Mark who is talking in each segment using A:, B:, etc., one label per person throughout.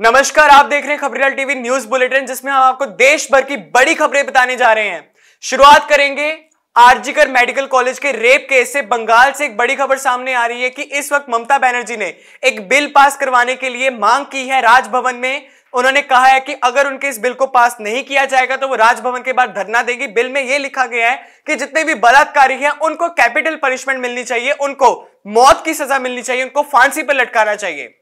A: नमस्कार आप देख रहे हैं खबरियाल टीवी न्यूज बुलेटिन जिसमें हम आपको देश भर की बड़ी खबरें बताने जा रहे हैं शुरुआत करेंगे आरजीकर मेडिकल कॉलेज के रेप केस से बंगाल से एक बड़ी खबर सामने आ रही है कि इस वक्त ममता बनर्जी ने एक बिल पास करवाने के लिए मांग की है राजभवन में उन्होंने कहा है कि अगर उनके इस बिल को पास नहीं किया जाएगा तो वो राजभवन के बाद धरना देगी बिल में यह लिखा गया है कि जितने भी बलात्कारी हैं उनको कैपिटल पनिशमेंट मिलनी चाहिए उनको मौत की सजा मिलनी चाहिए उनको फांसी पर लटकाना चाहिए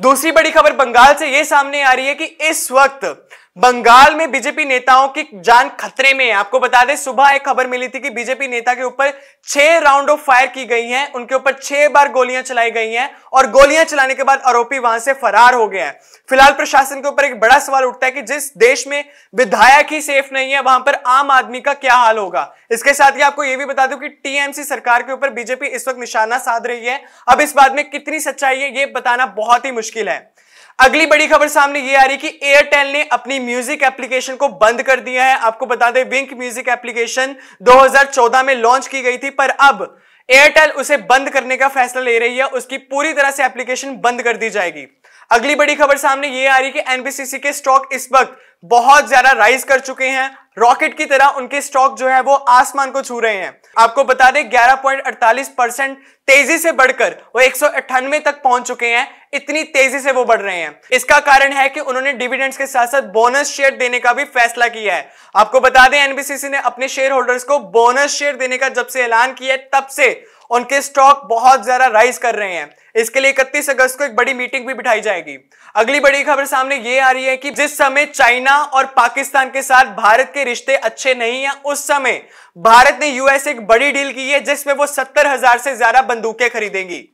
A: दूसरी बड़ी खबर बंगाल से यह सामने आ रही है कि इस वक्त बंगाल में बीजेपी नेताओं की जान खतरे में है आपको बता दें सुबह एक खबर मिली थी कि बीजेपी नेता के ऊपर छह राउंड ऑफ फायर की गई हैं उनके ऊपर छह बार गोलियां चलाई गई हैं और गोलियां चलाने के बाद आरोपी वहां से फरार हो गया है फिलहाल प्रशासन के ऊपर एक बड़ा सवाल उठता है कि जिस देश में विधायक ही सेफ नहीं है वहां पर आम आदमी का क्या हाल होगा इसके साथ ही आपको यह भी बता दू की टीएमसी सरकार के ऊपर बीजेपी इस वक्त निशाना साध रही है अब इस बात में कितनी सच्चाई है ये बताना बहुत ही मुश्किल है अगली बड़ी खबर सामने ये आ रही कि एयरटेल ने अपनी म्यूजिक एप्लीकेशन को बंद कर दिया है आपको बता दें विंक म्यूजिक एप्लीकेशन 2014 में लॉन्च की गई थी पर अब एयरटेल उसे बंद करने का फैसला ले रही है उसकी पूरी तरह से एप्लीकेशन बंद कर दी जाएगी अगली बड़ी खबर सामने ये आ रही कि एनबीसीसी के स्टॉक इस वक्त बहुत ज्यादा राइज कर चुके हैं रॉकेट की तरह उनके स्टॉक जो है वो आसमान को छू रहे हैं आपको बता दें 11.48 परसेंट तेजी से बढ़कर वो एक तक पहुंच चुके हैं इतनी तेजी से वो बढ़ रहे हैं इसका कारण है कि उन्होंने डिविडेंड्स के साथ साथ बोनस शेयर देने का भी फैसला किया है आपको बता दें एनबीसीसी ने अपने शेयर होल्डर्स को बोनस शेयर देने का जब से ऐलान किया है तब से उनके स्टॉक बहुत ज्यादा राइज कर रहे हैं इसके लिए इकतीस अगस्त को एक बड़ी मीटिंग भी बिठाई जाएगी अगली बड़ी खबर सामने ये आ रही है कि जिस समय चाइना और पाकिस्तान के साथ भारत के रिश्ते अच्छे नहीं है उस समय भारत ने यूएस एक बड़ी डील की है जिसमें वो सत्तर हजार से ज्यादा बंदूकें खरीदेंगी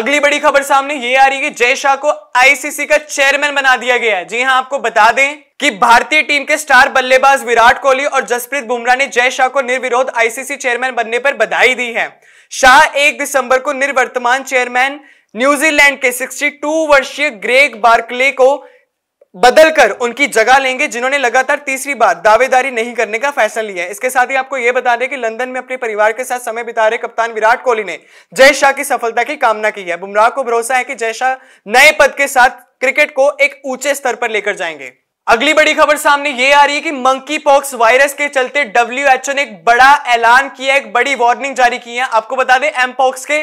A: अगली बड़ी खबर सामने ये आ रही है कि जय शाह को आईसीसी का चेयरमैन बना दिया गया है जी हाँ आपको बता दें कि भारतीय टीम के स्टार बल्लेबाज विराट कोहली और जसप्रीत बुमराह ने जय शाह को निर्विरोध आईसीसी चेयरमैन बनने पर बधाई दी है शाह एक दिसंबर को निर्वर्तमान चेयरमैन न्यूजीलैंड के 62 वर्षीय ग्रेग बार्कले को बदलकर उनकी जगह लेंगे जिन्होंने लगातार तीसरी बार दावेदारी नहीं करने का फैसला लिया है इसके साथ ही आपको यह बता दें कि लंदन में अपने परिवार के साथ समय बिता रहे कप्तान विराट कोहली ने जय शाह की सफलता की कामना की है बुमराह को भरोसा है कि जय शाह नए पद के साथ क्रिकेट को एक ऊंचे स्तर पर लेकर जाएंगे अगली बड़ी खबर सामने ये आ रही है कि मंकी पॉक्स वायरस के चलते डब्ल्यू ने एक बड़ा ऐलान किया एक बड़ी वार्निंग जारी की है आपको बता दें एमपॉक्स के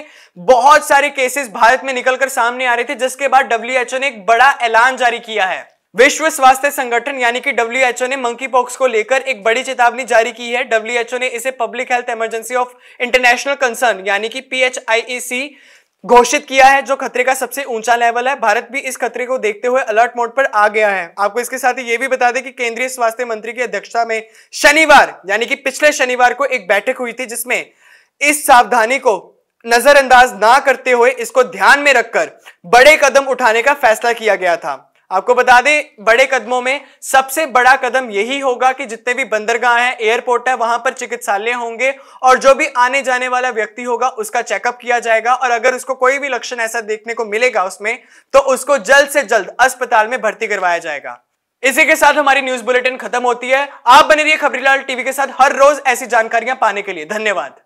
A: बहुत सारे केसेस भारत में निकलकर सामने आ रहे थे जिसके बाद डब्ल्यू ने एक बड़ा ऐलान जारी किया है विश्व स्वास्थ्य संगठन यानी कि डब्ल्यू ने मंकी पॉक्स को लेकर एक बड़ी चेतावनी जारी की है डब्ल्यू ने इसे public health emergency of international concern यानी कि पी घोषित किया है जो खतरे का सबसे ऊंचा लेवल है भारत भी इस खतरे को देखते हुए अलर्ट मोड पर आ गया है आपको इसके साथ ही ये भी बता दें कि केंद्रीय स्वास्थ्य मंत्री की अध्यक्षता में शनिवार यानी कि पिछले शनिवार को एक बैठक हुई थी जिसमें इस सावधानी को नजरअंदाज ना करते हुए इसको ध्यान में रखकर बड़े कदम उठाने का फैसला किया गया था आपको बता दें बड़े कदमों में सबसे बड़ा कदम यही होगा कि जितने भी बंदरगाह हैं एयरपोर्ट है वहां पर चिकित्सालय होंगे और जो भी आने जाने वाला व्यक्ति होगा उसका चेकअप किया जाएगा और अगर उसको कोई भी लक्षण ऐसा देखने को मिलेगा उसमें तो उसको जल्द से जल्द अस्पताल में भर्ती करवाया जाएगा इसी के साथ हमारी न्यूज बुलेटिन खत्म होती है आप बने रहिए खबरीलाल टीवी के साथ हर रोज ऐसी जानकारियां पाने के लिए धन्यवाद